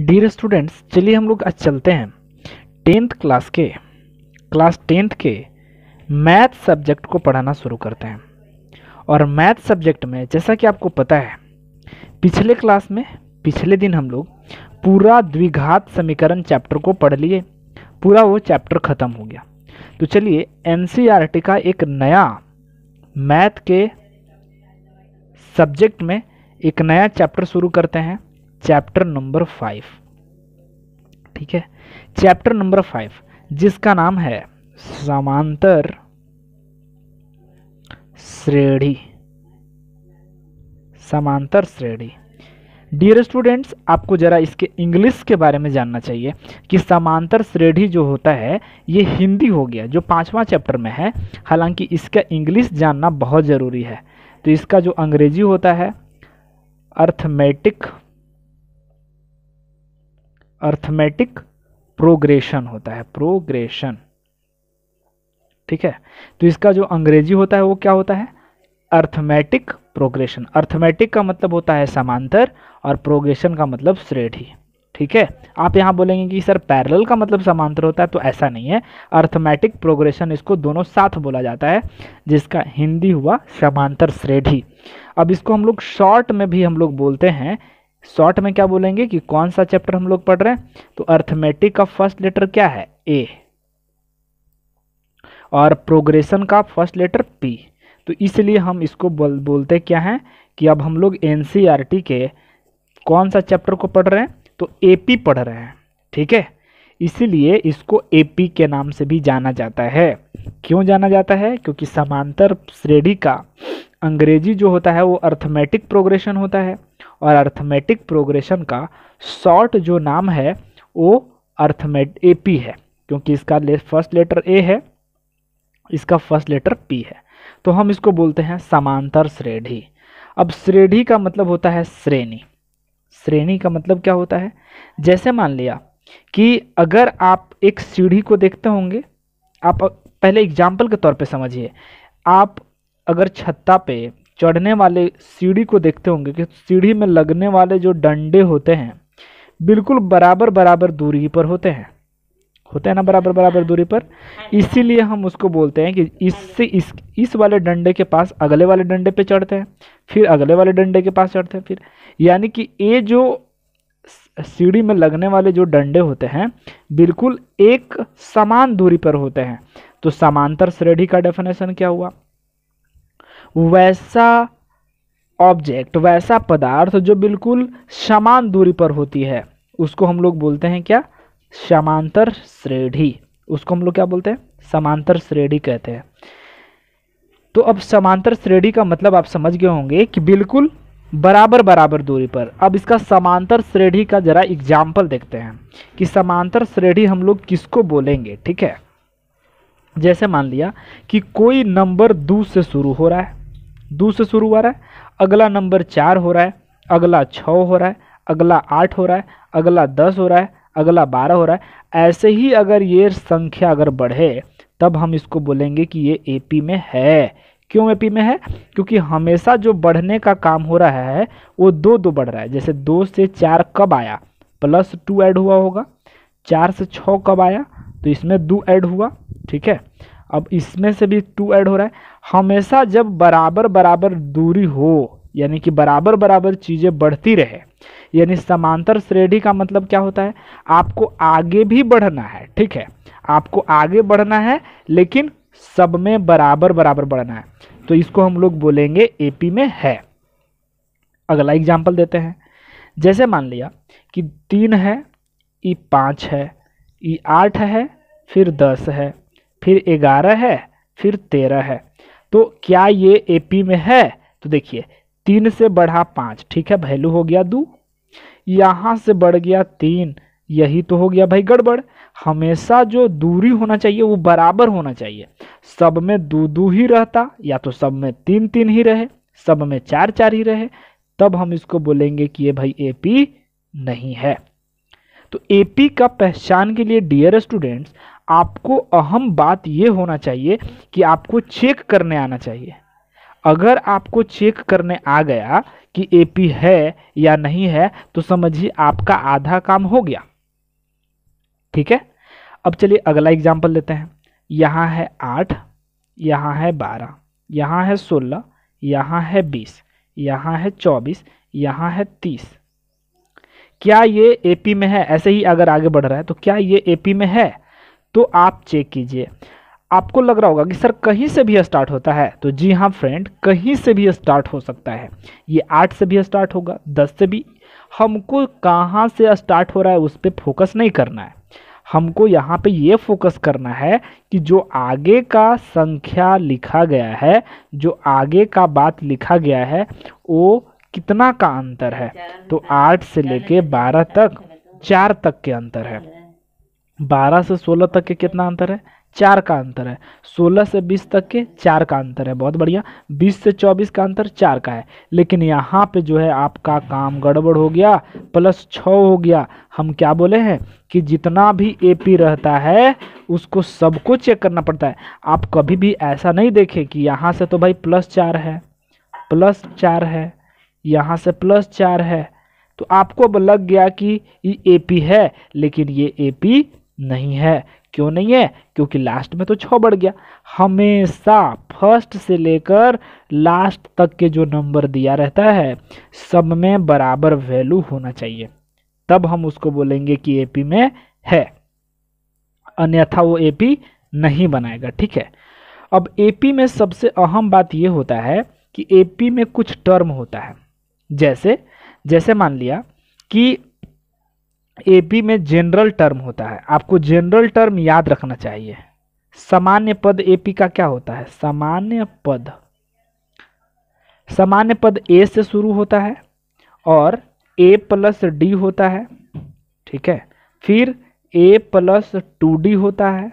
dear students चलिए हम लोग आज चलते हैं टेंथ क्लास के क्लास टेंथ के मैथ सब्जेक्ट को पढ़ाना शुरू करते हैं और मैथ सब्जेक्ट में जैसा कि आपको पता है पिछले क्लास में पिछले दिन हम लोग पूरा द्विघात समीकरण चैप्टर को पढ़ लिए पूरा वो चैप्टर ख़त्म हो गया तो चलिए एन e का एक नया मैथ के सब्जेक्ट में एक नया चैप्टर शुरू करते हैं चैप्टर नंबर फाइव ठीक है चैप्टर नंबर फाइव जिसका नाम है समांतर श्रेणी समांतर श्रेणी डियर स्टूडेंट्स आपको ज़रा इसके इंग्लिश के बारे में जानना चाहिए कि समांतर श्रेणी जो होता है ये हिंदी हो गया जो पांचवा चैप्टर में है हालांकि इसका इंग्लिश जानना बहुत ज़रूरी है तो इसका जो अंग्रेजी होता है अर्थमेटिक अर्थमेटिक प्रोग्रेशन होता है प्रोग्रेशन ठीक है तो इसका जो अंग्रेजी होता है वो क्या होता है अर्थमेटिक प्रोग्रेशन अर्थमेटिक का मतलब होता है समांतर और प्रोग्रेशन का मतलब श्रेणी ठीक है आप यहाँ बोलेंगे कि सर पैरेलल का मतलब समांतर होता है तो ऐसा नहीं है अर्थमेटिक प्रोग्रेशन इसको दोनों साथ बोला जाता है जिसका हिंदी हुआ समांतर श्रेणी अब इसको हम लोग शॉर्ट में भी हम लोग बोलते हैं शॉर्ट में क्या बोलेंगे कि कौन सा चैप्टर हम लोग पढ़ रहे हैं तो अर्थमेटिक का फर्स्ट लेटर क्या है ए और प्रोग्रेशन का फर्स्ट लेटर पी तो इसलिए हम इसको बोल बोलते क्या हैं कि अब हम लोग एन e के कौन सा चैप्टर को पढ़ रहे हैं तो ए पढ़ रहे हैं ठीक है इसीलिए इसको ए के नाम से भी जाना जाता है क्यों जाना जाता है क्योंकि समांतर श्रेणी का अंग्रेजी जो होता है वो अर्थमेटिक प्रोग्रेशन होता है और अर्थमेटिक प्रोग्रेशन का शॉर्ट जो नाम है वो अर्थमेट ए पी है क्योंकि इसका ले, फर्स्ट लेटर ए है इसका फर्स्ट लेटर पी है तो हम इसको बोलते हैं समांतर श्रेणी अब श्रेणी का मतलब होता है श्रेणी श्रेणी का मतलब क्या होता है जैसे मान लिया कि अगर आप एक सीढ़ी को देखते होंगे आप पहले एग्जाम्पल के तौर पे समझिए आप अगर छत्ता पे चढ़ने वाले सीढ़ी को देखते होंगे कि सीढ़ी में लगने वाले जो डंडे होते हैं बिल्कुल बराबर बराबर दूरी पर होते हैं होते हैं ना बराबर बराबर दूरी पर इसीलिए हम उसको बोलते हैं कि इससे इस इस वाले डंडे के पास अगले वाले डंडे पे चढ़ते हैं फिर अगले वाले डंडे के पास चढ़ते हैं फिर यानी कि ये जो सीढ़ी में लगने वाले जो डंडे होते हैं बिल्कुल एक समान दूरी पर होते हैं तो समांतर श्रेणी का डेफिनेशन क्या हुआ वैसा ऑब्जेक्ट वैसा पदार्थ जो बिल्कुल समान दूरी पर होती है उसको हम लोग बोलते हैं क्या समांतर श्रेणी उसको हम लोग क्या बोलते हैं समांतर श्रेणी कहते हैं तो अब समांतर श्रेणी का मतलब आप समझ गए होंगे कि बिल्कुल बराबर बराबर दूरी पर अब इसका समांतर श्रेणी का जरा एग्जाम्पल देखते हैं कि समांतर श्रेणी हम लोग किसको बोलेंगे ठीक है जैसे मान लिया कि कोई नंबर दो से शुरू हो रहा है दो से शुरू हो रहा है अगला नंबर चार हो रहा है अगला छ हो रहा है अगला आठ हो रहा है अगला दस हो रहा है अगला बारह हो रहा है ऐसे ही अगर ये संख्या अगर बढ़े तब हम इसको बोलेंगे कि ये एपी में है क्यों एपी में है क्योंकि हमेशा जो बढ़ने का काम हो रहा है वो दो दो बढ़ रहा है जैसे दो से चार कब आया प्लस टू ऐड हुआ होगा चार से छः कब आया तो इसमें दो ऐड हुआ ठीक है अब इसमें से भी टू ऐड हो रहा है हमेशा जब बराबर बराबर दूरी हो यानी कि बराबर बराबर चीज़ें बढ़ती रहे यानी समांतर श्रेणी का मतलब क्या होता है आपको आगे भी बढ़ना है ठीक है आपको आगे बढ़ना है लेकिन सब में बराबर बराबर बढ़ना है तो इसको हम लोग बोलेंगे एपी में है अगला एग्जाम्पल देते हैं जैसे मान लिया कि तीन है ई पाँच है ई आठ है फिर दस है फिर ग्यारह है फिर तेरह है तो क्या ये ए में है तो देखिए तीन से बढ़ा पाँच ठीक है वैल्यू हो गया दो यहाँ से बढ़ गया तीन यही तो हो गया भाई गड़बड़ हमेशा जो दूरी होना चाहिए वो बराबर होना चाहिए सब में दो दो ही रहता या तो सब में तीन तीन ही रहे सब में चार चार ही रहे तब हम इसको बोलेंगे कि ये भाई एपी नहीं है तो एपी का पहचान के लिए डियर स्टूडेंट्स आपको अहम बात ये होना चाहिए कि आपको चेक करने आना चाहिए अगर आपको चेक करने आ गया कि एपी है या नहीं है तो समझिए आपका आधा काम हो गया ठीक है अब चलिए अगला एग्जाम्पल लेते हैं यहाँ है आठ यहाँ है बारह यहाँ है सोलह यहाँ है बीस यहाँ है चौबीस यहाँ है तीस क्या ये एपी में है ऐसे ही अगर आगे बढ़ रहा है तो क्या ये एपी में है तो आप चेक कीजिए आपको लग रहा होगा कि सर कहीं से भी स्टार्ट होता है तो जी हाँ फ्रेंड कहीं से भी स्टार्ट हो सकता है ये आठ से भी स्टार्ट होगा दस से भी हमको कहाँ से स्टार्ट हो रहा है उस पर फोकस नहीं करना है हमको यहाँ पे ये फोकस करना है कि जो आगे का संख्या लिखा गया है जो आगे का बात लिखा गया है वो कितना का अंतर है तो आठ से लेके बारह तक चार तक के अंतर है बारह से सोलह तक के कितना अंतर है चार का अंतर है सोलह से बीस तक के चार का अंतर है बहुत बढ़िया बीस से चौबीस का अंतर चार का है लेकिन यहाँ पे जो है आपका काम गड़बड़ हो गया प्लस छ हो गया हम क्या बोले हैं कि जितना भी एपी रहता है उसको सबको चेक करना पड़ता है आप कभी भी ऐसा नहीं देखें कि यहाँ से तो भाई प्लस चार है प्लस चार है यहाँ से प्लस चार है तो आपको लग गया कि ये पी है लेकिन ये पी नहीं है क्यों नहीं है क्योंकि लास्ट में तो छ बढ़ गया हमेशा फर्स्ट से लेकर लास्ट तक के जो नंबर दिया रहता है सब में बराबर वैल्यू होना चाहिए तब हम उसको बोलेंगे कि एपी में है अन्यथा वो एपी नहीं बनाएगा ठीक है अब एपी में सबसे अहम बात ये होता है कि एपी में कुछ टर्म होता है जैसे जैसे मान लिया कि ए में जनरल टर्म होता है आपको जनरल टर्म याद रखना चाहिए सामान्य पद ए पी का क्या होता है सामान्य पद सामान्य पद ए से शुरू होता है और ए प्लस डी होता है ठीक है फिर ए प्लस टू डी होता है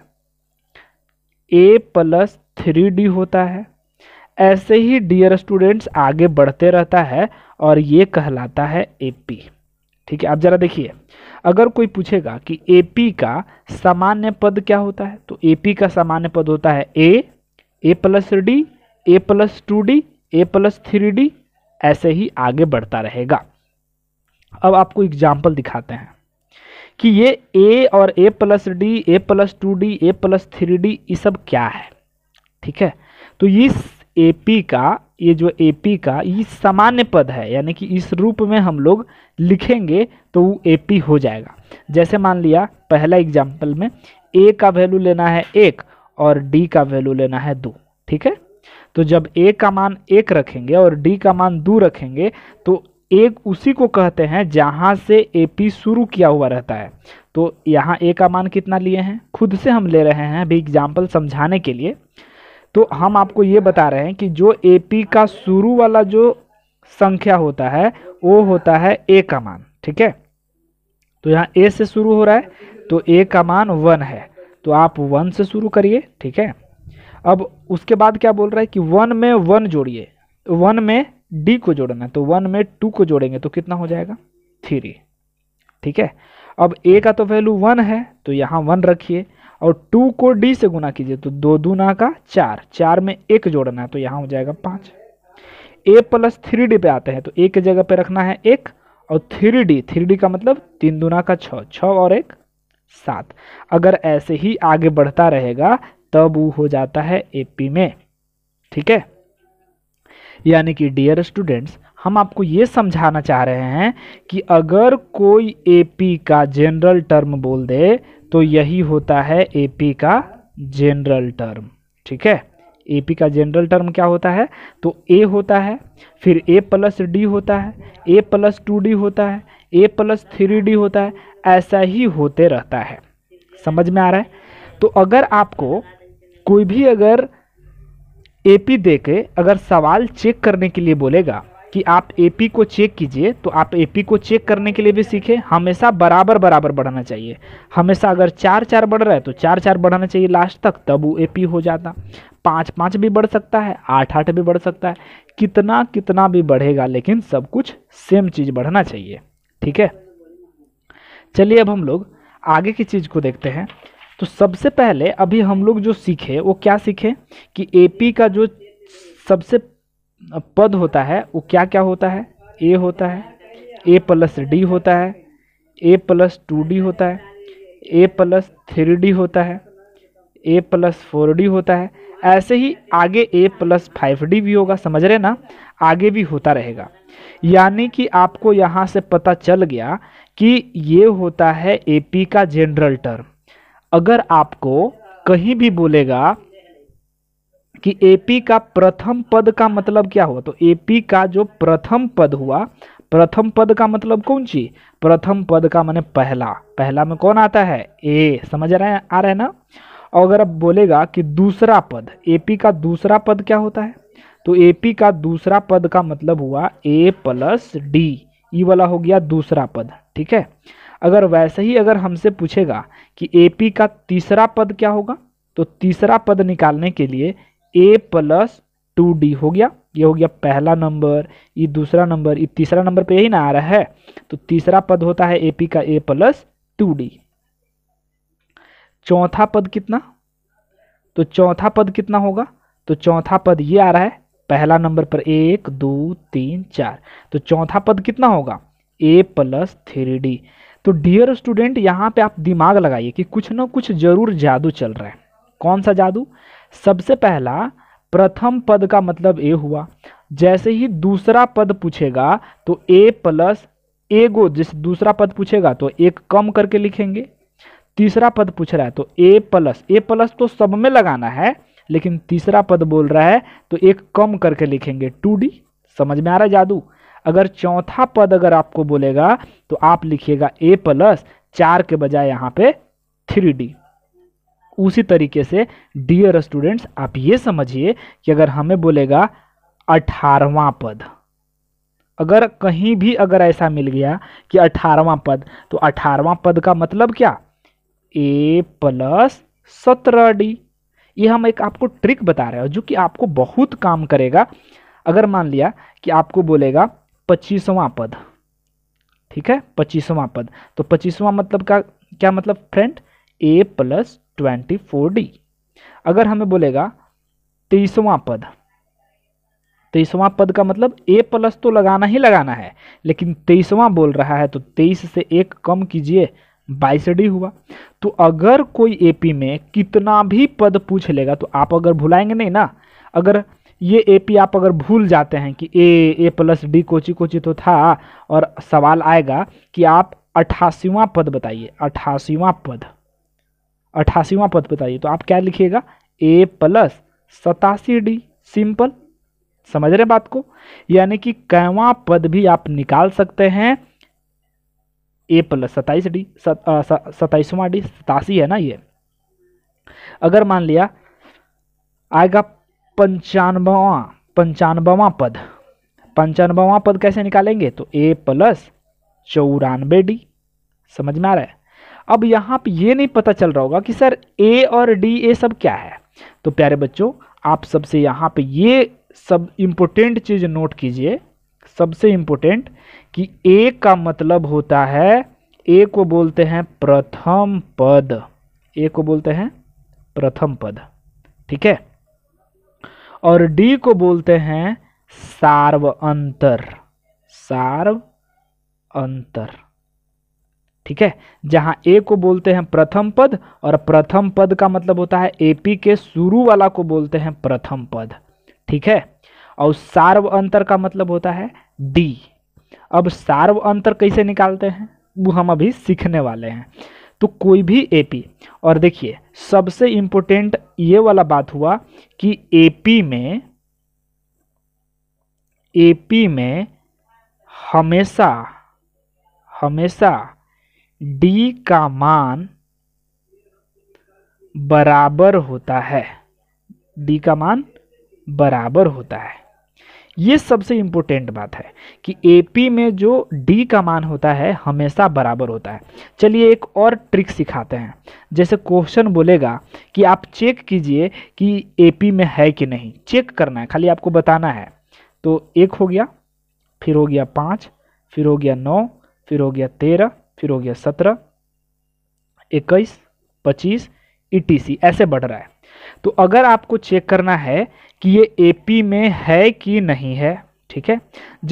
ए प्लस थ्री डी होता है ऐसे ही डियर स्टूडेंट्स आगे बढ़ते रहता है और ये कहलाता है ए पी ठीक है आप ज़रा देखिए अगर कोई पूछेगा कि ए का सामान्य पद क्या होता है तो ए का सामान्य पद होता है A A plus D A plus two D A plus three D ऐसे ही आगे बढ़ता रहेगा अब आपको एग्जाम्पल दिखाते हैं कि ये ए और A plus D A plus two D A plus three D ये सब क्या है ठीक है तो इस ए पी का ये जो ए पी का ये सामान्य पद है यानी कि इस रूप में हम लोग लिखेंगे तो वो ए पी हो जाएगा जैसे मान लिया पहला एग्जाम्पल में ए का वैल्यू लेना है एक और डी का वैल्यू लेना है दो ठीक है तो जब ए का मान एक रखेंगे और डी का मान दो रखेंगे तो एक उसी को कहते हैं जहाँ से ए पी शुरू किया हुआ रहता है तो यहाँ ए का मान कितना लिए हैं खुद से हम ले रहे हैं अभी एग्जाम्पल समझाने के लिए तो हम आपको ये बता रहे हैं कि जो ए का शुरू वाला जो संख्या होता है वो होता है ए का मान ठीक है तो यहाँ ए से शुरू हो रहा है तो ए का मान वन है तो आप वन से शुरू करिए ठीक है अब उसके बाद क्या बोल रहा है कि वन में वन जोड़िए वन में डी को जोड़ना है तो वन में टू को जोड़ेंगे तो कितना हो जाएगा थ्री ठीक है अब ए का तो वैल्यू वन है तो यहाँ वन रखिए और टू को डी से गुना कीजिए तो दो दूना का चार चार में एक जोड़ना है तो यहाँ हो जाएगा पाँच ए प्लस थ्री डी पे आते हैं तो एक जगह पे रखना है एक और थ्री डी थ्री डी का मतलब तीन दूना का छः छः और एक सात अगर ऐसे ही आगे बढ़ता रहेगा तब वो हो जाता है पी में ठीक है यानी कि डियर स्टूडेंट्स हम आपको ये समझाना चाह रहे हैं कि अगर कोई एपी का जनरल टर्म बोल दे तो यही होता है एपी का जनरल टर्म ठीक है एपी का जनरल टर्म क्या होता है तो ए होता है फिर ए प्लस डी होता है ए प्लस टू डी होता है ए प्लस थ्री डी होता है ऐसा ही होते रहता है समझ में आ रहा है तो अगर आपको कोई भी अगर एपी दे के अगर सवाल चेक करने के लिए बोलेगा कि आप एपी को चेक कीजिए तो आप एपी को चेक करने के लिए भी सीखें हमेशा बराबर बराबर बढ़ाना चाहिए हमेशा अगर चार चार बढ़ रहा है तो चार चार बढ़ाना चाहिए लास्ट तक तब वो एपी हो जाता पाँच पाँच भी बढ़ सकता है आठ आठ भी बढ़ सकता है कितना कितना भी बढ़ेगा लेकिन सब कुछ सेम चीज़ बढ़ना चाहिए ठीक है चलिए अब हम लोग आगे की चीज़ को देखते हैं तो सबसे पहले अभी हम लोग जो सीखे वो क्या सीखे कि एपी का जो सबसे पद होता है वो क्या क्या होता है ए होता है ए प्लस डी होता है ए प्लस टू डी होता है ए प्लस थ्री डी होता है ए प्लस फोर डी होता है ऐसे ही आगे ए प्लस फाइव डी भी होगा समझ रहे ना आगे भी होता रहेगा यानी कि आपको यहाँ से पता चल गया कि ये होता है पी का जनरल टर्म अगर आपको कहीं भी बोलेगा कि एपी का प्रथम पद का मतलब क्या हुआ तो एपी का जो प्रथम पद हुआ प्रथम पद का मतलब कौन सी प्रथम पद का मैंने पहला पहला में कौन आता है ए समझ रहे हैं आ रहे हैं ना और अगर अब बोलेगा कि दूसरा पद एपी का दूसरा पद क्या होता है तो एपी का दूसरा पद का मतलब हुआ ए प्लस डी ई वाला हो गया दूसरा पद ठीक है अगर वैसे ही अगर हमसे पूछेगा कि एपी का तीसरा पद क्या होगा तो तीसरा पद निकालने के लिए ए प्लस टू डी हो गया ये हो गया पहला नंबर ये दूसरा नंबर ये तीसरा नंबर पे यही ना आ रहा है तो तीसरा पद होता है एपी का ए प्लस टू डी चौथा पद कितना तो चौथा पद कितना होगा तो चौथा पद ये आ रहा है पहला नंबर पर एक दो तीन चार तो चौथा पद कितना होगा ए प्लस थ्री डी तो डियर स्टूडेंट यहाँ पे आप दिमाग लगाइए कि कुछ ना कुछ जरूर जादू चल रहा है कौन सा जादू सबसे पहला प्रथम पद का मतलब ए हुआ जैसे ही दूसरा पद पूछेगा तो ए प्लस ए गो जिस दूसरा पद पूछेगा तो एक कम करके लिखेंगे तीसरा पद पूछ रहा है तो ए प्लस ए प्लस तो सब में लगाना है लेकिन तीसरा पद बोल रहा है तो एक कम करके लिखेंगे टू डी समझ में आ रहा है जादू अगर चौथा पद अगर आपको बोलेगा तो आप लिखिएगा ए प्लस चार के बजाय यहाँ पे थ्री डी उसी तरीके से डियर स्टूडेंट्स आप ये समझिए कि अगर हमें बोलेगा अठारवा पद अगर कहीं भी अगर ऐसा मिल गया कि अठारवा पद तो अठारवा पद का मतलब क्या ए प्लस सत्रह डी ये हम एक आपको ट्रिक बता रहे हो जो कि आपको बहुत काम करेगा अगर मान लिया कि आपको बोलेगा पच्चीसवा पद ठीक है पच्चीसवा पद तो पच्चीसवा मतलब का क्या मतलब friend A plus twenty four D अगर हमें बोलेगा तेईसवा पद तेईसवां पद का मतलब ए प्लस तो लगाना ही लगाना है लेकिन तेईसवां बोल रहा है तो तेईस से एक कम कीजिए बाईस डी हुआ तो अगर कोई एपी में कितना भी पद पूछ लेगा तो आप अगर भुलाएंगे नहीं ना अगर ये एपी आप अगर भूल जाते हैं कि ए ए प्लस डी कोची कोची तो था और सवाल आएगा कि आप अठासीवा पद बताइए अठासीवा पद अठासीवां पद बताइए तो आप क्या लिखिएगा ए प्लस सतासी डी सिंपल समझ रहे बात को यानी कि कैवा पद भी आप निकाल सकते हैं ए प्लस सताइस डी सताइसवा डी सतासी है ना ये अगर मान लिया आएगा पंचानवा पंचानवा पद पंचानवा पद कैसे निकालेंगे तो ए प्लस चौरानवे डी समझ में आ रहा है अब यहाँ पे ये नहीं पता चल रहा होगा कि सर ए और डी ए सब क्या है तो प्यारे बच्चों आप सबसे यहाँ पे ये सब इम्पोर्टेंट चीज़ नोट कीजिए सबसे इम्पोर्टेंट कि ए का मतलब होता है ए को बोलते हैं प्रथम पद ए को बोलते हैं प्रथम पद ठीक है और डी को बोलते हैं सार्व अंतर सार्व अंतर ठीक है जहां ए को बोलते हैं प्रथम पद और प्रथम पद का मतलब होता है एपी के शुरू वाला को बोलते हैं प्रथम पद ठीक है और सार्व अंतर का मतलब होता है डी अब सार्व अंतर कैसे निकालते हैं वो हम अभी सीखने वाले हैं तो कोई भी एपी और देखिए सबसे इम्पोर्टेंट ये वाला बात हुआ कि एपी में एपी में हमेशा हमेशा डी का मान बराबर होता है डी का मान बराबर होता है ये सबसे इम्पोर्टेंट बात है कि पी में जो डी का मान होता है हमेशा बराबर होता है चलिए एक और ट्रिक सिखाते हैं जैसे क्वेश्चन बोलेगा कि आप चेक कीजिए कि पी में है कि नहीं चेक करना है खाली आपको बताना है तो एक हो गया फिर हो गया पाँच फिर हो गया नौ फिर हो गया तेरह फिर हो गया सत्रह इक्कीस पच्चीस ईटीसी ऐसे बढ़ रहा है तो अगर आपको चेक करना है कि ये एपी में है कि नहीं है ठीक है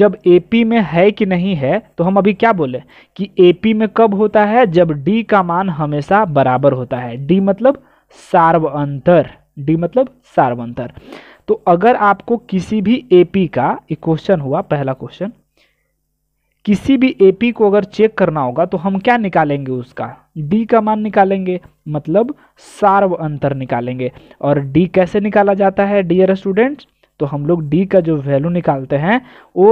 जब एपी में है कि नहीं है तो हम अभी क्या बोले कि एपी में कब होता है जब डी का मान हमेशा बराबर होता है डी मतलब सार्व अंतर डी मतलब सार्व अंतर तो अगर आपको किसी भी एपी का एक क्वेश्चन हुआ पहला क्वेश्चन किसी भी एपी को अगर चेक करना होगा तो हम क्या निकालेंगे उसका डी का मान निकालेंगे मतलब सार्व अंतर निकालेंगे और डी कैसे निकाला जाता है डियर स्टूडेंट्स तो हम लोग डी का जो वैल्यू निकालते हैं वो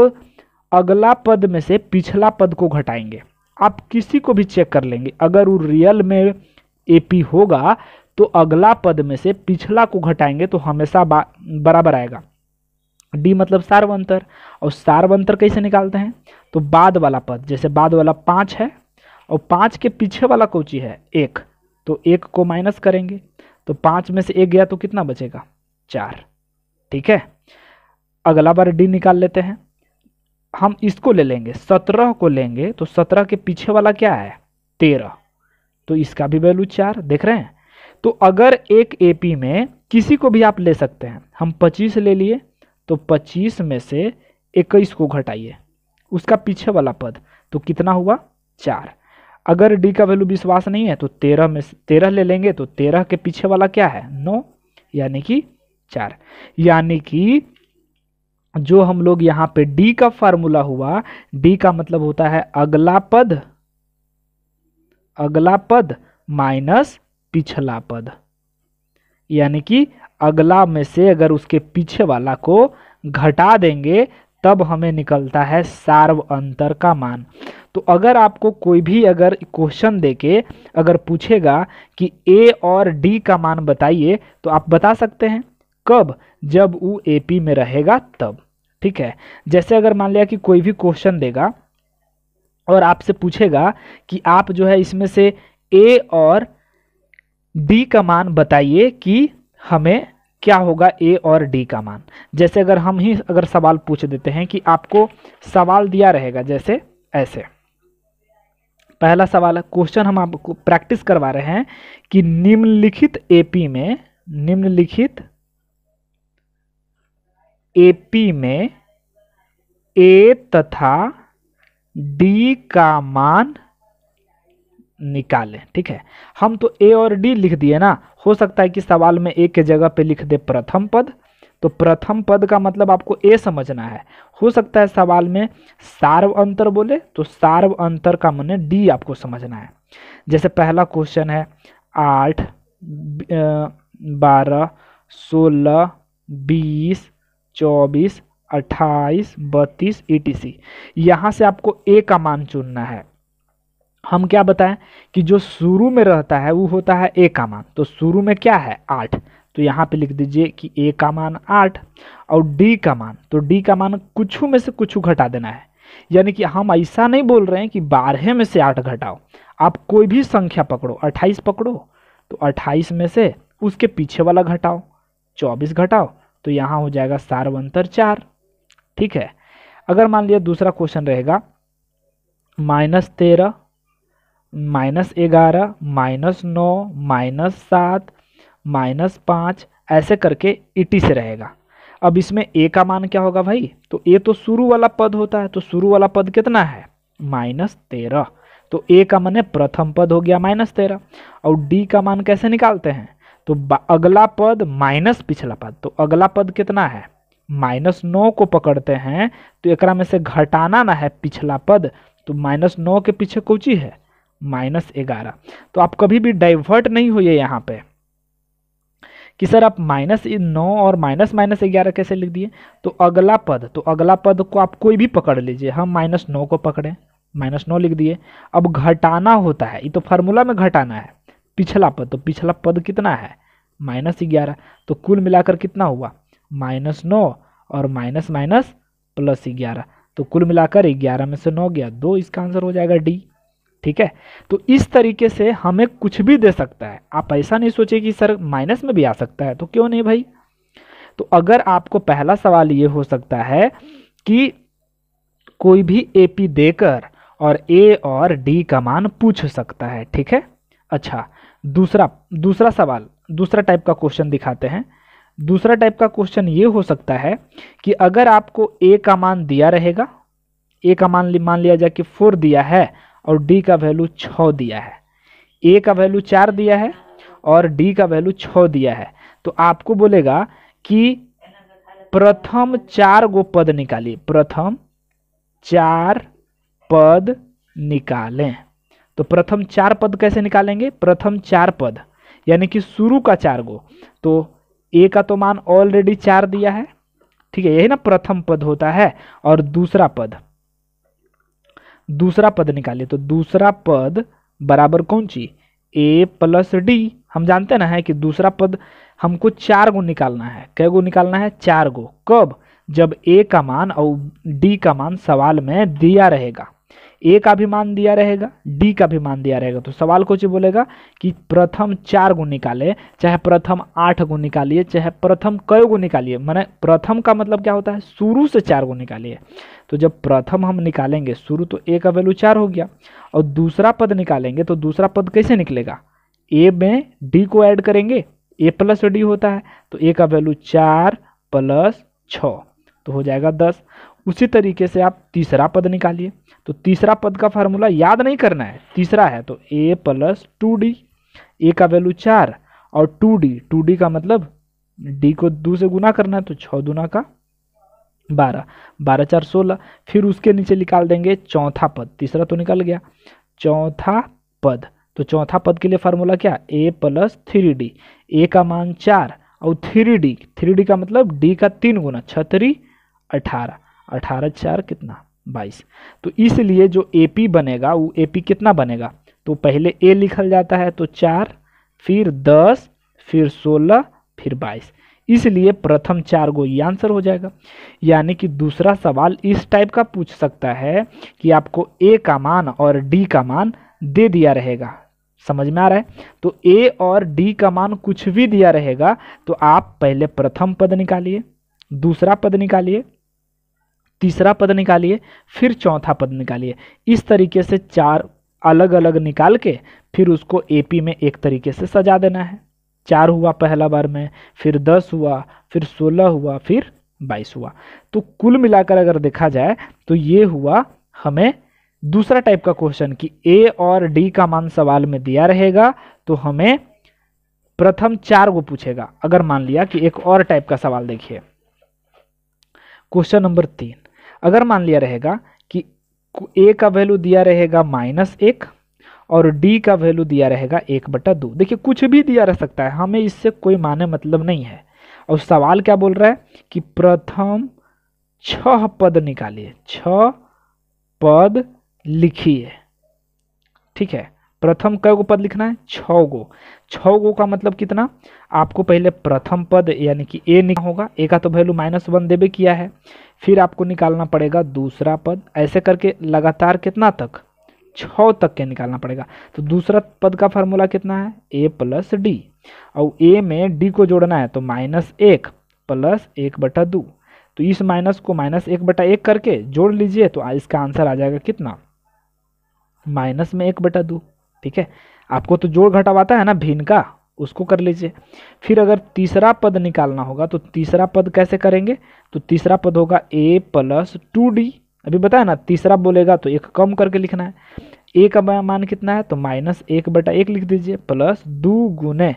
अगला पद में से पिछला पद को घटाएंगे आप किसी को भी चेक कर लेंगे अगर वो रियल में एपी होगा तो अगला पद में से पिछला को घटाएंगे तो हमेशा बराबर आएगा डी मतलब सार्वंतर और सार्वंतर कैसे निकालते हैं तो बाद वाला पद जैसे बाद वाला पाँच है और पाँच के पीछे वाला कोची है एक तो एक को माइनस करेंगे तो पाँच में से एक गया तो कितना बचेगा चार ठीक है अगला बार डी निकाल लेते हैं हम इसको ले लेंगे सत्रह को लेंगे तो सत्रह के पीछे वाला क्या है तेरह तो इसका भी वैल्यू चार देख रहे हैं तो अगर एक एपी में किसी को भी आप ले सकते हैं हम पच्चीस ले लिए तो पच्चीस में से इक्कीस को घटाइए उसका पीछे वाला पद तो कितना हुआ चार अगर डी का वैल्यू विश्वास नहीं है तो तेरह में तेरह ले लेंगे तो तेरह के पीछे वाला क्या है नो यानी कि चार यानी कि जो हम लोग यहाँ पे डी का फार्मूला हुआ डी का मतलब होता है अगला पद अगला पद माइनस पिछला पद यानी कि अगला में से अगर उसके पीछे वाला को घटा देंगे तब हमें निकलता है सार्व अंतर का मान तो अगर आपको कोई भी अगर क्वेश्चन देके अगर पूछेगा कि ए और डी का मान बताइए तो आप बता सकते हैं कब जब वो ए पी में रहेगा तब ठीक है जैसे अगर मान लिया कि कोई भी क्वेश्चन देगा और आपसे पूछेगा कि आप जो है इसमें से ए और डी का मान बताइए कि हमें क्या होगा ए और डी का मान जैसे अगर हम ही अगर सवाल पूछ देते हैं कि आपको सवाल दिया रहेगा जैसे ऐसे पहला सवाल क्वेश्चन हम आपको प्रैक्टिस करवा रहे हैं कि निम्नलिखित एपी में निम्नलिखित एपी में ए तथा डी का मान निकालें ठीक है हम तो ए और डी लिख दिए ना हो सकता है कि सवाल में एक के जगह पे लिख दे प्रथम पद तो प्रथम पद का मतलब आपको ए समझना है हो सकता है सवाल में सार्व अंतर बोले तो सार्व अंतर का मैंने डी आपको समझना है जैसे पहला क्वेश्चन है आठ बारह सोलह बीस चौबीस अट्ठाईस बत्तीस ई टी सी यहाँ से आपको ए का मान चुनना है हम क्या बताएं कि जो शुरू में रहता है वो होता है ए का मान तो शुरू में क्या है आठ तो यहाँ पे लिख दीजिए कि ए का मान आठ और डी का मान तो डी का मान कुछ में से कुछ घटा देना है यानी कि हम ऐसा नहीं बोल रहे हैं कि बारह में से आठ घटाओ आप कोई भी संख्या पकड़ो अट्ठाईस पकड़ो तो अट्ठाईस में से उसके पीछे वाला घटाओ चौबीस घटाओ तो यहाँ हो जाएगा सार्वंतर चार ठीक है अगर मान लिया दूसरा क्वेश्चन रहेगा माइनस तेरह माइनस ग्यारह माइनस नौ माइनस सात माइनस पाँच ऐसे करके इटी से रहेगा अब इसमें ए का मान क्या होगा भाई तो ए तो शुरू वाला पद होता है तो शुरू वाला पद कितना है माइनस तेरह तो ए का मान प्रथम पद हो गया माइनस तेरह और डी का मान कैसे निकालते हैं तो अगला पद माइनस पिछला पद तो अगला पद कितना है माइनस नौ को पकड़ते हैं तो एक में से घटाना ना है पिछला पद तो माइनस नौ के पीछे कौची है माइनस ग्यारह तो आप कभी भी डाइवर्ट नहीं हुए यहाँ पे कि सर आप माइनस नौ और माइनस माइनस ग्यारह कैसे लिख दिए तो अगला पद तो अगला पद को आप कोई भी पकड़ लीजिए हम माइनस नौ को पकड़े माइनस नौ लिख दिए अब घटाना होता है ये तो फार्मूला में घटाना है पिछला पद तो पिछला पद कितना है माइनस ग्यारह तो कुल मिलाकर कितना हुआ माइनस नौ और माइनस माइनस प्लस ग्यारह तो कुल मिलाकर ग्यारह में से नौ गया दो इसका आंसर हो जाएगा डी ठीक है तो इस तरीके से हमें कुछ भी दे सकता है आप ऐसा नहीं सोचे कि सर माइनस में भी आ सकता है तो क्यों नहीं भाई तो अगर आपको पहला सवाल ये हो सकता है कि कोई भी एपी देकर और ए और डी का मान पूछ सकता है ठीक है अच्छा दूसरा दूसरा सवाल दूसरा टाइप का क्वेश्चन दिखाते हैं दूसरा टाइप का क्वेश्चन ये हो सकता है कि अगर आपको ए का मान दिया रहेगा ए का मान मान लिया जाए कि फोर दिया है और डी का वैल्यू छ दिया है ए का वैल्यू चार दिया है और डी का वैल्यू छ दिया है तो आपको बोलेगा कि प्रथम चार गो पद निकालिए प्रथम चार पद निकालें तो प्रथम चार पद कैसे निकालेंगे प्रथम चार पद यानी कि शुरू का चार गो तो ए का तो मान ऑलरेडी चार दिया है ठीक है यही ना प्रथम पद होता है और दूसरा पद दूसरा पद निकालिए तो दूसरा पद बराबर कौन सी ए प्लस डी हम जानते ना है कि दूसरा पद हमको चार गो निकालना है कै गो निकालना है चार गो कब जब ए का मान और डी का मान सवाल में दिया रहेगा ए का भी मान दिया रहेगा डी का भी मान दिया रहेगा तो सवाल कुछ बोलेगा कि प्रथम चार गो निकाले चाहे प्रथम आठ गो निकालिए चाहे प्रथम कई गो निकालिए मैंने प्रथम का मतलब क्या होता है शुरू से चार गो निकालिए तो जब प्रथम हम निकालेंगे शुरू तो ए का वैल्यू चार हो गया और दूसरा पद निकालेंगे तो दूसरा पद कैसे निकलेगा ए में डी को ऐड करेंगे ए प्लस डी होता है तो ए का वैल्यू चार प्लस छ तो हो जाएगा दस उसी तरीके से आप तीसरा पद निकालिए तो तीसरा पद का फार्मूला याद नहीं करना है तीसरा है तो A plus two D A का वैल्यू चार और टू डी टू डी का मतलब डी को दो से गुना करना है तो छः दुना का बारह बारह चार सोलह फिर उसके नीचे निकाल देंगे चौथा पद तीसरा तो निकल गया चौथा पद तो चौथा पद के लिए फार्मूला क्या A plus three D A का मान चार और थ्री डी थ्री डी का मतलब डी का तीन गुना छतरी अठारह अठारह चार कितना बाईस तो इसलिए जो ए पी बनेगा वो ए पी कितना बनेगा तो पहले ए लिखल जाता है तो चार फिर दस फिर सोलह फिर बाईस इसलिए प्रथम चार गो ये आंसर हो जाएगा यानी कि दूसरा सवाल इस टाइप का पूछ सकता है कि आपको ए का मान और डी का मान दे दिया रहेगा समझ में आ रहा है तो ए और डी का मान कुछ भी दिया रहेगा तो आप पहले प्रथम पद निकालिए दूसरा पद निकालिए तीसरा पद निकालिए फिर चौथा पद निकालिए इस तरीके से चार अलग अलग निकाल के फिर उसको एपी में एक तरीके से सजा देना है चार हुआ पहला बार में फिर दस हुआ फिर सोलह हुआ फिर बाईस हुआ तो कुल मिलाकर अगर देखा जाए तो ये हुआ हमें दूसरा टाइप का क्वेश्चन कि ए और डी का मान सवाल में दिया रहेगा तो हमें प्रथम चार को पूछेगा अगर मान लिया कि एक और टाइप का सवाल देखिए क्वेश्चन नंबर तीन अगर मान लिया रहेगा कि ए का वैल्यू दिया रहेगा माइनस एक और डी का वैल्यू दिया रहेगा एक बटा दो देखिए कुछ भी दिया रह सकता है हमें इससे कोई माने मतलब नहीं है और सवाल क्या बोल रहा है कि प्रथम छह पद निकालिए छह पद लिखिए ठीक है प्रथम कै गो पद लिखना है छ गो छ गो का मतलब कितना आपको पहले प्रथम पद यानी कि ए निकालना होगा ए का तो वैल्यू माइनस वन देवे किया है फिर आपको निकालना पड़ेगा दूसरा पद ऐसे करके लगातार कितना तक छ तक के निकालना पड़ेगा तो दूसरा पद का फॉर्मूला कितना है ए प्लस डी और ए में डी को जोड़ना है तो माइनस एक प्लस एक बटा दो तो इस माइनस को माइनस एक बटा एक करके जोड़ लीजिए तो इसका आंसर आ जाएगा कितना माइनस में एक बटा दो ठीक है आपको तो जोड़ घटाव आता है ना भिन्न का उसको कर लीजिए फिर अगर तीसरा पद निकालना होगा तो तीसरा पद कैसे करेंगे तो तीसरा पद होगा ए प्लस टू डी अभी बताया ना तीसरा बोलेगा तो एक कम करके लिखना है ए का मान कितना है तो माइनस एक बटा एक लिख दीजिए प्लस दो गुने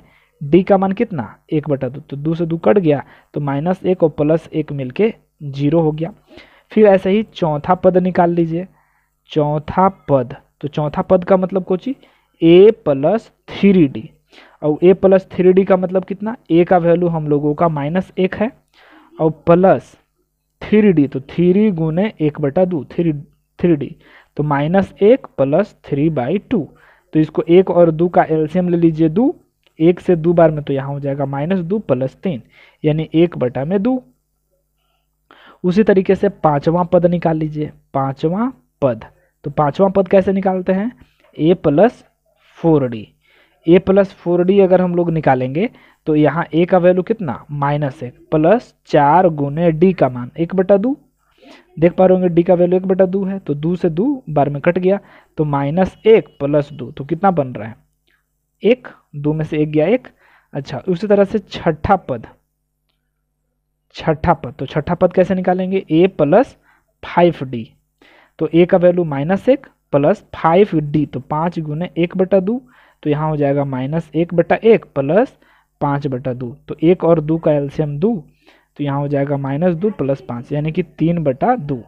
डी का मान कितना एक बटा दो तो दो से दो कट गया तो माइनस एक और प्लस एक मिल के जीरो हो गया फिर ऐसे ही चौथा पद निकाल लीजिए चौथा पद तो चौथा पद का मतलब कोची ए प्लस थ्री डी और ए प्लस थ्री डी का मतलब कितना ए का वैल्यू हम लोगों का माइनस एक है और प्लस थ्री डी तो थ्री गुने एक बटा दो थ्री थ्री डी तो माइनस एक प्लस थ्री बाई टू तो इसको एक और दो का एल्शियम ले लीजिए दो एक से दो बार में तो यहाँ हो जाएगा माइनस दो प्लस तीन यानी एक बटा में दो उसी तरीके से पांचवा पद निकाल लीजिए पांचवा पद तो पांचवा पद कैसे निकालते हैं A plus four D A plus four D अगर हम लोग निकालेंगे तो यहाँ ए का वैल्यू कितना माइनस एक प्लस चार गुने डी का मान एक बटा दू देख पा रहे होंगे डी का वैल्यू एक बटा दू है तो दू से दू बार में कट गया तो माइनस एक प्लस दो तो कितना बन रहा है एक दो में से एक गया एक अच्छा उसी तरह से छठा पद छठा पद तो छठा पद कैसे निकालेंगे ए प्लस फाइव डी तो ए का वैल्यू माइनस एक प्लस फाइव डी तो पाँच गुने एक बटा दो तो यहाँ हो जाएगा माइनस एक बटा एक प्लस पाँच बटा दो तो एक और दो का एल्शियम दो तो यहाँ हो जाएगा माइनस दो प्लस पाँच यानी कि तीन बटा दो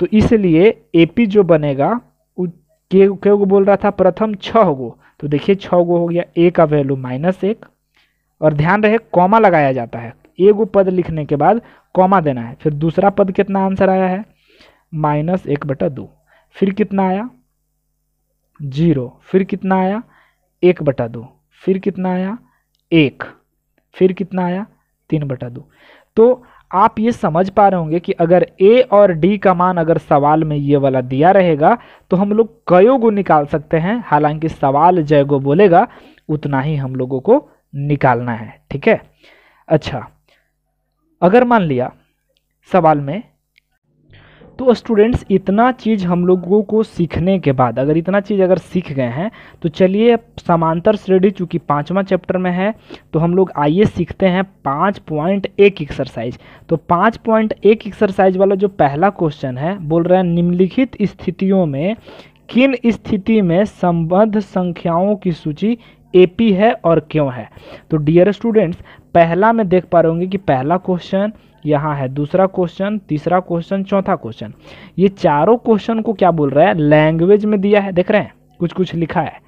तो इसलिए ए जो बनेगा के के को बोल रहा था प्रथम छः गो तो देखिए छः गो हो गया ए का वैल्यू माइनस एक और ध्यान रहे कॉमा लगाया जाता है ए गो पद लिखने के बाद कॉमा देना है फिर दूसरा पद कितना आंसर आया है माइनस एक बटा दो फिर कितना आया जीरो फिर कितना आया एक बटा दो फिर कितना आया एक फिर कितना आया तीन बटा दो तो आप ये समझ पा रहे होंगे कि अगर ए और डी का मान अगर सवाल में ये वाला दिया रहेगा तो हम लोग कयो गो निकाल सकते हैं हालांकि सवाल जय गो बोलेगा उतना ही हम लोगों को निकालना है ठीक है अच्छा अगर मान लिया सवाल में तो स्टूडेंट्स इतना चीज़ हम लोगों को सीखने के बाद अगर इतना चीज़ अगर सीख गए हैं तो चलिए समांतर श्रेणी चूँकि पाँचवा चैप्टर में है तो हम लोग आइए सीखते हैं पाँच पॉइंट एक एक्सरसाइज तो पाँच पॉइंट एक एक्सरसाइज वाला जो पहला क्वेश्चन है बोल रहे हैं निम्नलिखित स्थितियों में किन स्थिति में संबद्ध संख्याओं की सूची एपी है और क्यों है तो डियर स्टूडेंट्स पहला में देख पा रहे होंगे कि पहला क्वेश्चन यहाँ है दूसरा क्वेश्चन तीसरा क्वेश्चन चौथा क्वेश्चन ये चारों क्वेश्चन को क्या बोल रहा है लैंग्वेज में दिया है देख रहे हैं कुछ कुछ लिखा है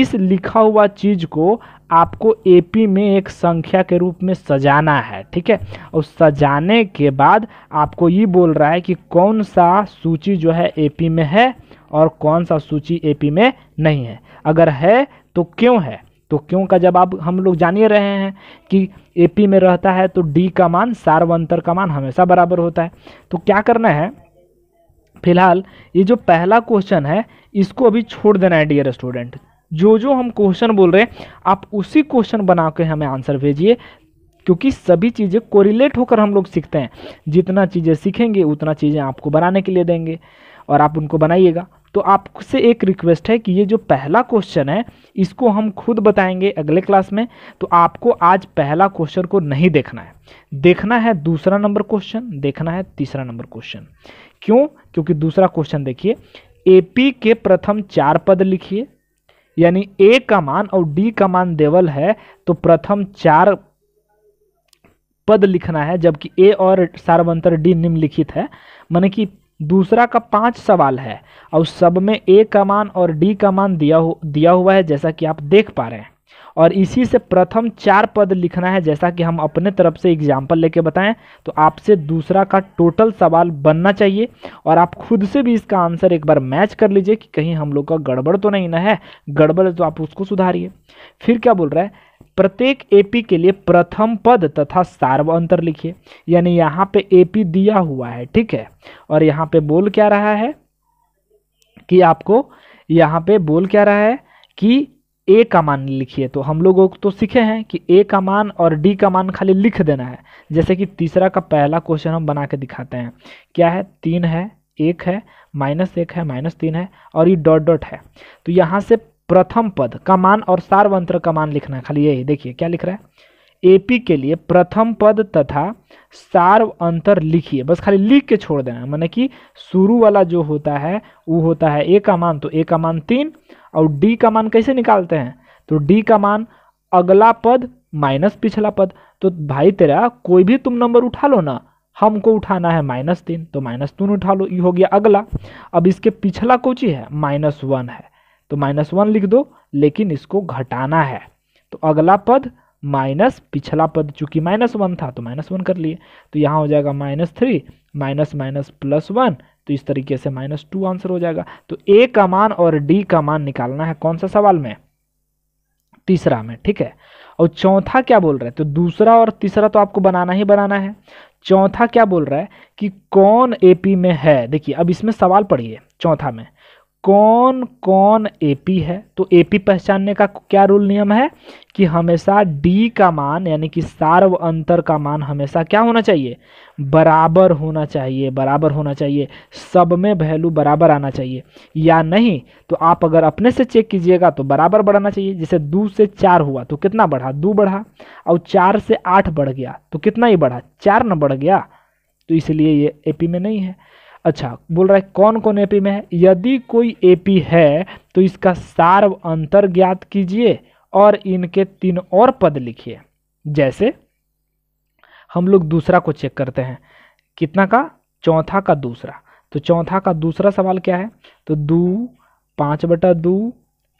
इस लिखा हुआ चीज़ को आपको एपी में एक संख्या के रूप में सजाना है ठीक है और सजाने के बाद आपको ये बोल रहा है कि कौन सा सूची जो है एपी में है और कौन सा सूची एपी में नहीं है अगर है तो क्यों है तो क्यों का जब आप हम लोग जान ही रहे हैं कि एपी में रहता है तो डी का मान सार्वंतर का मान हमेशा बराबर होता है तो क्या करना है फिलहाल ये जो पहला क्वेश्चन है इसको अभी छोड़ देना है डियर स्टूडेंट जो जो हम क्वेश्चन बोल रहे हैं आप उसी क्वेश्चन बना के हमें आंसर भेजिए क्योंकि सभी चीज़ें कोरिलेट होकर हम लोग सीखते हैं जितना चीज़ें सीखेंगे उतना चीज़ें आपको बनाने के लिए देंगे और आप उनको बनाइएगा तो आपसे एक रिक्वेस्ट है कि ये जो पहला क्वेश्चन है इसको हम खुद बताएंगे अगले क्लास में तो आपको आज पहला क्वेश्चन को नहीं देखना है देखना है दूसरा नंबर क्वेश्चन देखना है तीसरा नंबर क्वेश्चन क्यों क्योंकि दूसरा क्वेश्चन देखिए एपी के प्रथम चार पद लिखिए यानी ए का मान और डी का मान देवल है तो प्रथम चार पद लिखना है जबकि ए और सार्वंतर डी निम्नलिखित है मान कि दूसरा का पांच सवाल है और सब में ए का मान और डी का मान दिया हु, दिया हुआ है जैसा कि आप देख पा रहे हैं और इसी से प्रथम चार पद लिखना है जैसा कि हम अपने तरफ से एग्जाम्पल लेके बताएं तो आपसे दूसरा का टोटल सवाल बनना चाहिए और आप खुद से भी इसका आंसर एक बार मैच कर लीजिए कि कहीं हम लोग का गड़बड़ तो नहीं ना है गड़बड़ तो आप उसको सुधारिए फिर क्या बोल रहा है प्रत्येक एपी के लिए प्रथम पद तथा सार्व अंतर लिखिए यानी यहाँ पे एपी दिया हुआ है ठीक है और यहाँ पे बोल क्या रहा है कि आपको यहाँ पे बोल क्या रहा है कि ए का मान लिखिए तो हम लोगों को तो सीखे हैं कि ए का मान और डी का मान खाली लिख देना है जैसे कि तीसरा का पहला क्वेश्चन हम बना के दिखाते हैं क्या है तीन है एक है माइनस एक है माइनस तीन है और ये डॉट डॉट है तो यहाँ से प्रथम पद कमान और सारवंत्र कमान लिखना है खाली यही देखिए क्या लिख रहा है एपी के लिए प्रथम पद तथा सार्व अंतर लिखिए बस खाली लिख के छोड़ देना मैंने कि शुरू वाला जो होता है वो होता है ए का मान तो ए का मान तीन और डी का मान कैसे निकालते हैं तो डी का मान अगला पद माइनस पिछला पद तो भाई तेरा कोई भी तुम नंबर उठा लो ना हमको उठाना है माइनस तीन तो माइनस तीन उठा लो ये हो गया अगला अब इसके पिछला कोची है माइनस वन है तो माइनस वन लिख दो लेकिन इसको घटाना है तो अगला पद माइनस पिछला पद चूंकि माइनस वन था तो माइनस वन कर लिए तो यहाँ हो जाएगा minus three minus minus plus one तो इस तरीके से माइनस टू आंसर हो जाएगा तो ए का मान और डी का मान निकालना है कौन सा सवाल में तीसरा में ठीक है और चौथा क्या बोल रहा है तो दूसरा और तीसरा तो आपको बनाना ही बनाना है चौथा क्या बोल रहा है कि कौन एपी में है देखिए अब इसमें सवाल पढ़िए चौथा में कौन कौन एपी है तो एपी पहचानने का क्या रूल नियम है कि हमेशा डी का मान यानी कि सार्व अंतर का मान हमेशा क्या होना चाहिए बराबर होना चाहिए बराबर होना चाहिए सब में वैल्यू बराबर आना चाहिए या नहीं तो आप अगर अपने से चेक कीजिएगा तो बराबर बढ़ाना चाहिए जैसे दो से चार हुआ तो कितना बढ़ा दो बढ़ा और चार से आठ बढ़ गया तो कितना ही बढ़ा चार न बढ़ गया तो इसलिए ये पी में नहीं है अच्छा बोल रहा है कौन कौन एपी में है यदि कोई एपी है तो इसका सार्व अंतर ज्ञात कीजिए और इनके तीन और पद लिखिए जैसे हम लोग दूसरा को चेक करते हैं कितना का चौथा का दूसरा तो चौथा का दूसरा सवाल क्या है तो दो पाँच बटा दो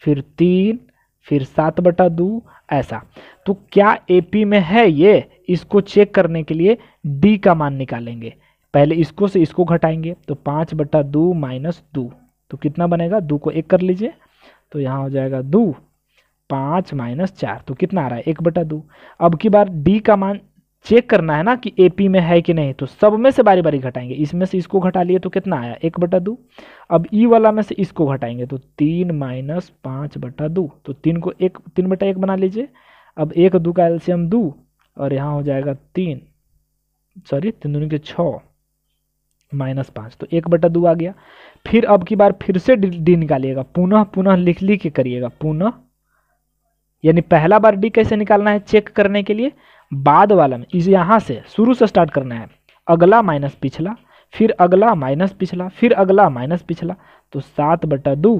फिर तीन फिर सात बटा दो ऐसा तो क्या एपी में है ये इसको चेक करने के लिए डी का मान निकालेंगे पहले इसको से इसको घटाएंगे तो पाँच बट्टा दो माइनस दो तो कितना बनेगा दो को एक कर लीजिए तो यहाँ हो जाएगा दो पाँच माइनस चार तो कितना आ रहा है एक बटा दो अब की बार डी का मान चेक करना है ना कि ए पी में है कि नहीं तो सब में से बारी बारी घटाएंगे इसमें से इसको घटा लिए तो कितना आया एक बटा दो अब ई e वाला में से इसको घटाएंगे तो तीन माइनस पाँच बटा दो तो तीन को एक तीन बटा एक बना लीजिए अब एक दो का एल्सियम दो और यहाँ हो जाएगा तीन सॉरी तीन दूनी के छः माइनस पाँच तो एक बटा दो आ गया फिर अब की बार फिर से डी निकालिएगा पुनः पुनः लिख लिख के करिएगा पुनः यानी पहला बार डी कैसे निकालना है चेक करने के लिए बाद वाला में इस यहाँ से शुरू से स्टार्ट करना है अगला माइनस पिछला फिर अगला माइनस पिछला फिर अगला माइनस पिछला तो सात बटा दो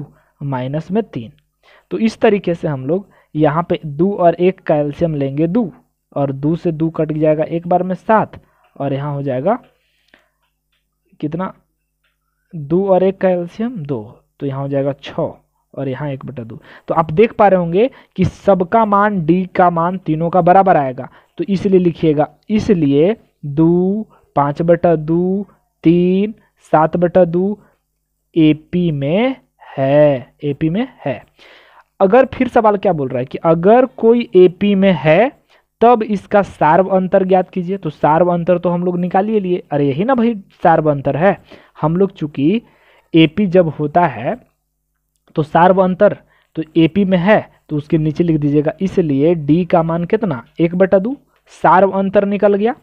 माइनस में तीन तो इस तरीके से हम लोग यहाँ पे दो और एक कैल्शियम लेंगे दो और दो से दो कट जाएगा एक बार में सात और यहाँ हो जाएगा कितना दो और एक का एल्शियम दो तो यहाँ हो जाएगा छ और यहाँ एक बटा दो तो आप देख पा रहे होंगे कि सबका मान डी का मान तीनों का बराबर आएगा तो इसलिए लिखिएगा इसलिए दो पाँच बटा दो तीन सात बटा दो पी में है पी में है अगर फिर सवाल क्या बोल रहा है कि अगर कोई पी में है तब इसका सार्व अंतर ज्ञात कीजिए तो सार्व अंतर तो हम लोग निकालिए लिए अरे यही ना भाई सार्व अंतर है हम लोग चूंकि एपी जब होता है तो सार्व अंतर तो एपी में है तो उसके नीचे लिख दीजिएगा इसलिए डी का मान कितना एक बटा दो सार्व अंतर निकल गया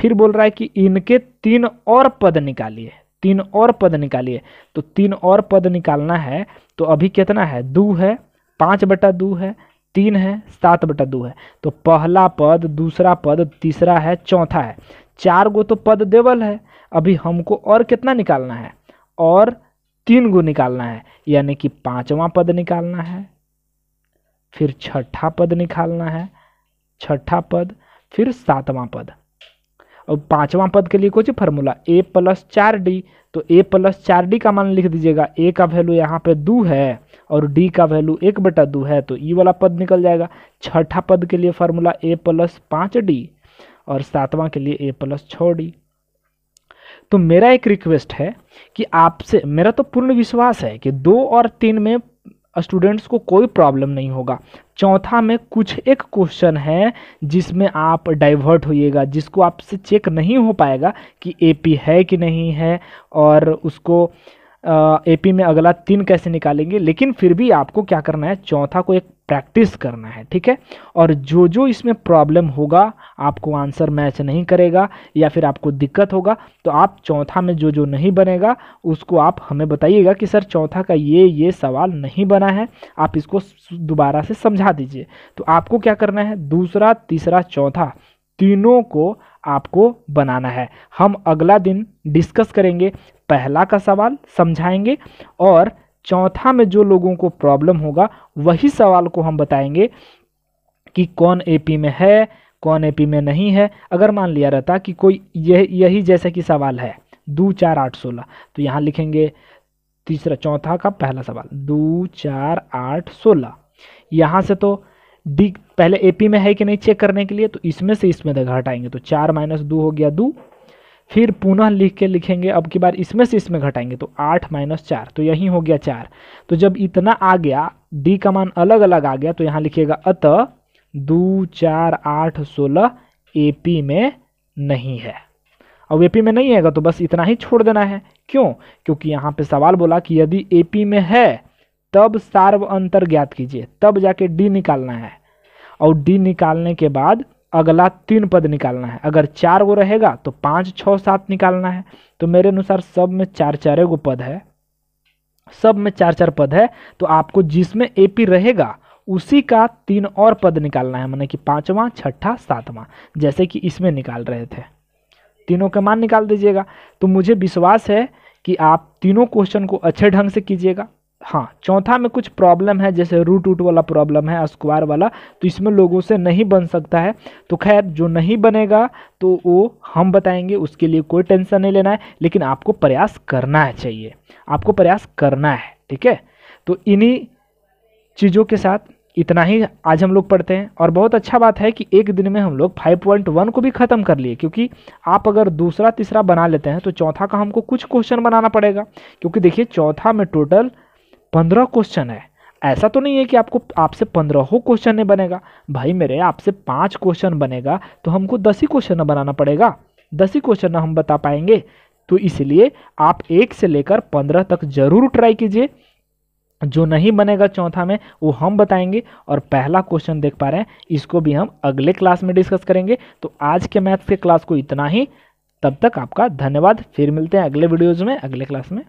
फिर बोल रहा है कि इनके तीन और पद निकालिए तीन और पद निकालिए तो तीन और पद निकालना है तो अभी कितना है दो है पाँच बटा दो है तीन है सात बटा दो है तो पहला पद दूसरा पद तीसरा है चौथा है चार गो तो पद देवल है अभी हमको और कितना निकालना है और तीन गो निकालना है यानी कि पांचवा पद निकालना है फिर छठा पद निकालना है छठा पद फिर सातवां पद और पांचवां पद के लिए कुछ फार्मूला ए प्लस चार डी तो ए प्लस चार डी का मान लिख दीजिएगा ए का वैल्यू यहाँ पे दो है और डी का वैल्यू एक बटा दो है तो ई e वाला पद निकल जाएगा छठा पद के लिए फार्मूला ए प्लस पाँच डी और सातवां के लिए ए प्लस छः डी तो मेरा एक रिक्वेस्ट है कि आपसे मेरा तो पूर्ण विश्वास है कि दो और तीन में स्टूडेंट्स को कोई प्रॉब्लम नहीं होगा चौथा में कुछ एक क्वेश्चन है जिसमें आप डाइवर्ट होइएगा जिसको आपसे चेक नहीं हो पाएगा कि एपी है कि नहीं है और उसको एपी में अगला तीन कैसे निकालेंगे लेकिन फिर भी आपको क्या करना है चौथा को एक प्रैक्टिस करना है ठीक है और जो जो इसमें प्रॉब्लम होगा आपको आंसर मैच नहीं करेगा या फिर आपको दिक्कत होगा तो आप चौथा में जो जो नहीं बनेगा उसको आप हमें बताइएगा कि सर चौथा का ये ये सवाल नहीं बना है आप इसको दोबारा से समझा दीजिए तो आपको क्या करना है दूसरा तीसरा चौथा तीनों को आपको बनाना है हम अगला दिन डिस्कस करेंगे पहला का सवाल समझाएंगे और चौथा में जो लोगों को प्रॉब्लम होगा वही सवाल को हम बताएंगे कि कौन एपी में है कौन एपी में नहीं है अगर मान लिया रहता कि कोई यह यही जैसे कि सवाल है दो चार आठ सोलह तो यहाँ लिखेंगे तीसरा चौथा का पहला सवाल दो चार आठ सोलह यहाँ से तो डी पहले एपी में है कि नहीं चेक करने के लिए तो इसमें से इसमें तक हटाएंगे तो चार माइनस दो हो गया दो फिर पुनः लिख के लिखेंगे अब की बार इसमें से इसमें घटाएंगे तो आठ माइनस चार तो यही हो गया चार तो जब इतना आ गया डी का मान अलग अलग आ गया तो यहाँ लिखिएगा अत दो चार आठ सोलह ए पी में नहीं है अब ए पी में नहीं आएगा तो बस इतना ही छोड़ देना है क्यों क्योंकि यहाँ पे सवाल बोला कि यदि ए पी में है तब सार्व अंतर ज्ञात कीजिए तब जाके डी निकालना है और डी निकालने के बाद अगला तीन पद निकालना है अगर चार गो रहेगा तो पाँच छः सात निकालना है तो मेरे अनुसार सब में चार चार गो पद है सब में चार चार पद है तो आपको जिसमें ए पी रहेगा उसी का तीन और पद निकालना है माने कि पाँचवा छठा सातवां जैसे कि इसमें निकाल रहे थे तीनों का मान निकाल दीजिएगा तो मुझे विश्वास है कि आप तीनों क्वेश्चन को अच्छे ढंग से कीजिएगा हाँ चौथा में कुछ प्रॉब्लम है जैसे रूट रूट वाला प्रॉब्लम है स्क्वायर वाला तो इसमें लोगों से नहीं बन सकता है तो खैर जो नहीं बनेगा तो वो हम बताएंगे उसके लिए कोई टेंशन नहीं लेना है लेकिन आपको प्रयास करना है चाहिए आपको प्रयास करना है ठीक है तो इन्हीं चीज़ों के साथ इतना ही आज हम लोग पढ़ते हैं और बहुत अच्छा बात है कि एक दिन में हम लोग 5.1 को भी ख़त्म कर लिए क्योंकि आप अगर दूसरा तीसरा बना लेते हैं तो चौथा का हमको कुछ क्वेश्चन बनाना पड़ेगा क्योंकि देखिए चौथा में टोटल पंद्रह क्वेश्चन है ऐसा तो नहीं है कि आपको आपसे पंद्रहों क्वेश्चन बनेगा भाई मेरे आपसे पाँच क्वेश्चन बनेगा तो हमको दस ही क्वेश्चन बनाना पड़ेगा दस ही क्वेश्चन हम बता पाएंगे तो इसलिए आप एक से लेकर पंद्रह तक जरूर ट्राई कीजिए जो नहीं बनेगा चौथा में वो हम बताएंगे और पहला क्वेश्चन देख पा रहे हैं इसको भी हम अगले क्लास में डिस्कस करेंगे तो आज के मैथ्स के क्लास को इतना ही तब तक आपका धन्यवाद फिर मिलते हैं अगले वीडियोज़ में अगले क्लास में